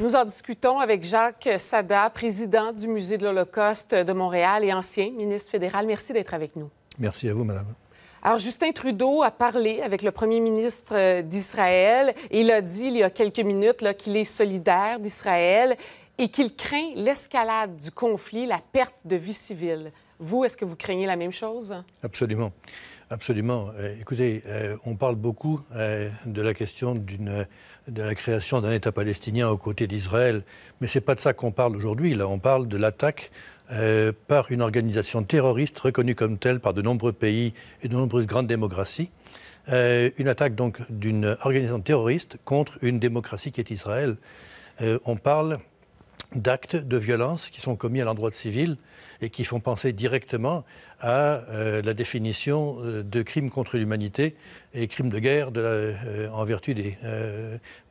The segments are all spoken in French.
Nous en discutons avec Jacques Sada, président du Musée de l'Holocauste de Montréal et ancien ministre fédéral. Merci d'être avec nous. Merci à vous, madame. Alors, Justin Trudeau a parlé avec le premier ministre d'Israël et il a dit il y a quelques minutes qu'il est solidaire d'Israël et qu'il craint l'escalade du conflit, la perte de vie civile. Vous, est-ce que vous craignez la même chose? Absolument. Absolument. Euh, écoutez, euh, on parle beaucoup euh, de la question de la création d'un État palestinien aux côtés d'Israël, mais ce n'est pas de ça qu'on parle aujourd'hui. Là, on parle de l'attaque par une organisation terroriste reconnue comme telle par de nombreux pays et de nombreuses grandes démocraties. une attaque donc d'une organisation terroriste contre une démocratie qui est Israël. on parle d'actes de violence qui sont commis à l'endroit de civils et qui font penser directement à euh, la définition euh, de crimes contre l'humanité et crimes de guerre euh, en vertu des,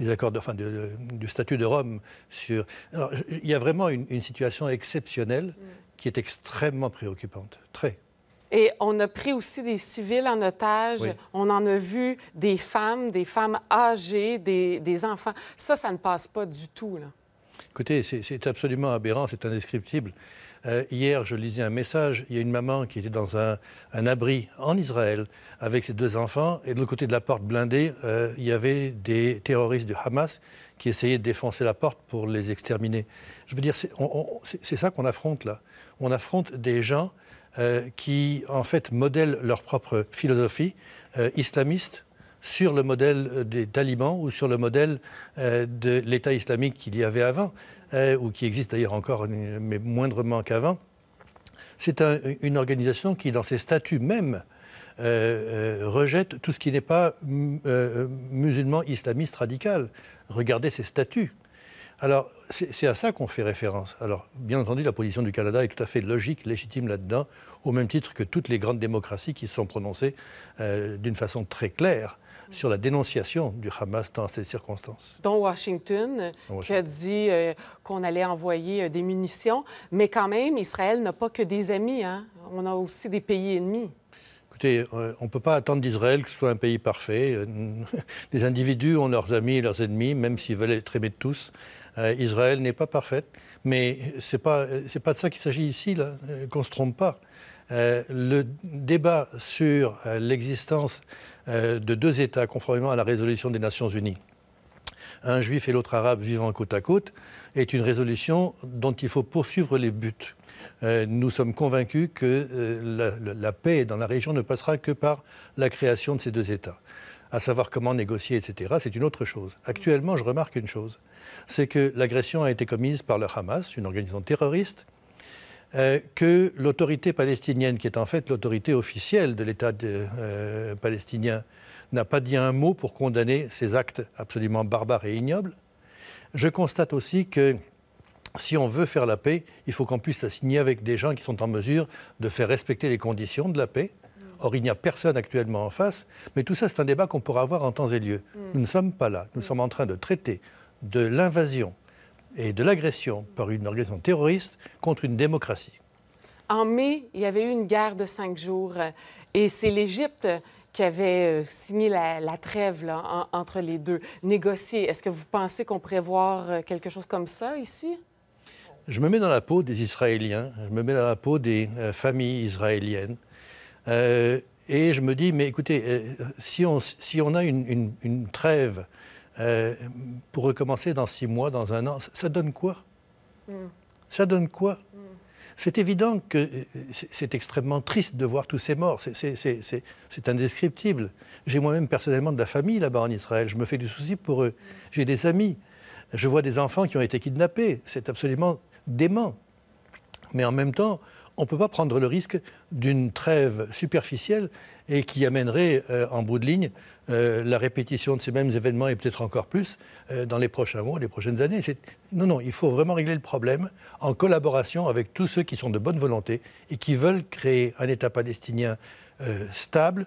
accords, de, enfin, du statut de Rome. Sur... Alors, il y a vraiment une, situation exceptionnelle mm. qui est extrêmement préoccupante, très. Et on a pris aussi des civils en otage. On en a vu des femmes, des femmes âgées, des, des enfants. Ça, ça ne passe pas du tout. Là. Écoutez, c'est absolument aberrant, c'est indescriptible. Euh, hier, je lisais un message, il y a une maman qui était dans un, abri en Israël avec ses deux enfants, et de l'autre côté de la porte blindée, euh, il y avait des terroristes du Hamas qui essayaient de défoncer la porte pour les exterminer. Je veux dire, c'est ça qu'on affronte là. On affronte des gens euh, qui, en fait, modèlent leur propre philosophie islamiste sur le modèle euh, des talibans ou sur le modèle euh, de l'État islamique qu'il y avait avant, euh, ou qui existe d'ailleurs encore, mais moindrement qu'avant. C'est une organisation qui, dans ses statuts même, rejette tout ce qui n'est pas musulman islamiste radical. Regardez ses statuts. Alors, c'est à ça qu'on fait référence. Alors, bien entendu, la position du Canada est tout à fait logique, légitime là-dedans, au même titre que toutes les grandes démocraties qui se sont prononcées d'une façon très claire sur la dénonciation du Hamas dans ces circonstances. Dont Washington, qui a dit euh, qu'on allait envoyer euh, des munitions, mais quand même, Israël n'a pas que des amis, hein. on a aussi des pays ennemis. Écoutez, euh, on ne peut pas attendre d'Israël que ce soit un pays parfait. Les individus ont leurs amis et leurs ennemis, même s'ils veulent être aimés de tous. Israël n'est pas parfaite, mais ce n'est pas, pas de ça qu'il s'agit ici, là, qu'on ne se trompe pas. le débat sur l'existence euh, de deux États, conformément à la résolution des Nations Unies un juif et l'autre arabe vivant côte à côte, est une résolution dont il faut poursuivre les buts. Euh, nous sommes convaincus que euh, la, la, paix dans la région ne passera que par la création de ces deux États. À savoir comment négocier, etc., c'est une autre chose. Actuellement, je remarque une chose, c'est que l'agression a été commise par le Hamas, une organisation terroriste, euh, que l'autorité palestinienne, qui est en fait l'autorité officielle de l'État euh, palestinien, n'a pas dit un mot pour condamner ces actes absolument barbares et ignobles. Je constate aussi que si on veut faire la paix, il faut qu'on puisse la signer avec des gens qui sont en mesure de faire respecter les conditions de la paix. Or, il n'y a personne actuellement en face, mais tout ça, c'est un débat qu'on pourra avoir en temps et lieu. Mm. Nous ne sommes pas là. Nous sommes en train de traiter de l'invasion et de l'agression par une organisation terroriste contre une démocratie. En mai, il y avait eu une guerre de cinq jours euh, et c'est l'Égypte qui avait euh, signé la, trêve entre les deux, négocié. Est-ce que vous pensez qu'on pourrait voir euh, quelque chose comme ça ici? Je me mets dans la peau des Israéliens, je me mets dans la peau des familles israéliennes. et je me dis, mais écoutez, si, on, si on a une, une trêve euh, pour recommencer dans six mois, dans un an, ça donne quoi Ça donne quoi mm. mm. C'est évident que euh, c'est extrêmement triste de voir tous ces morts. C'est indescriptible. J'ai moi-même personnellement de la famille là-bas en Israël. Je me fais du souci pour eux. Mm. J'ai des amis. Je vois des enfants qui ont été kidnappés. C'est absolument dément. Mais en même temps, on ne peut pas prendre le risque d'une trêve superficielle et qui amènerait euh, en bout de ligne euh, la répétition de ces mêmes événements et peut-être encore plus euh, dans les prochains mois, les prochaines années. Non, non, il faut vraiment régler le problème en collaboration avec tous ceux qui sont de bonne volonté et qui veulent créer un État palestinien stable,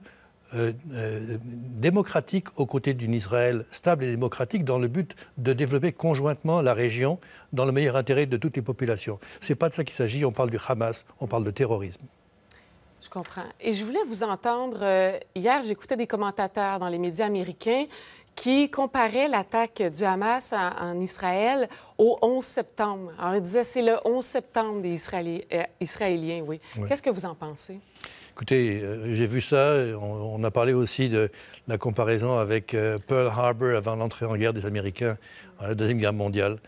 euh, euh, démocratique aux côtés d'une Israël stable et démocratique dans le but de développer conjointement la région dans le meilleur intérêt de toutes les populations. Ce n'est pas de ça qu'il s'agit, on parle du Hamas, on parle de terrorisme. Je comprends. Et je voulais vous entendre, euh, hier j'écoutais des commentateurs dans les médias américains qui comparaient l'attaque du Hamas en, Israël au 11 septembre. Alors ils disaient c'est le 11 septembre des Israéliens, oui. Qu'est-ce que vous en pensez? Écoutez, euh, j'ai vu ça. On, a parlé aussi de la comparaison avec euh, Pearl Harbor avant l'entrée en guerre des Américains, à euh, la Deuxième Guerre mondiale.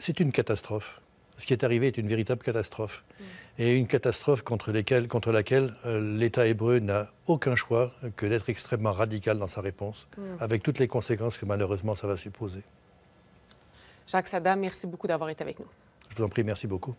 c'est une catastrophe. Ce qui est arrivé est une véritable catastrophe. Mm. Et une catastrophe contre, contre laquelle l'État hébreu n'a aucun choix que d'être extrêmement radical dans sa réponse, mm. avec toutes les conséquences que malheureusement ça va supposer. Jacques Sadam, merci beaucoup d'avoir été avec nous. Je vous en prie, merci beaucoup.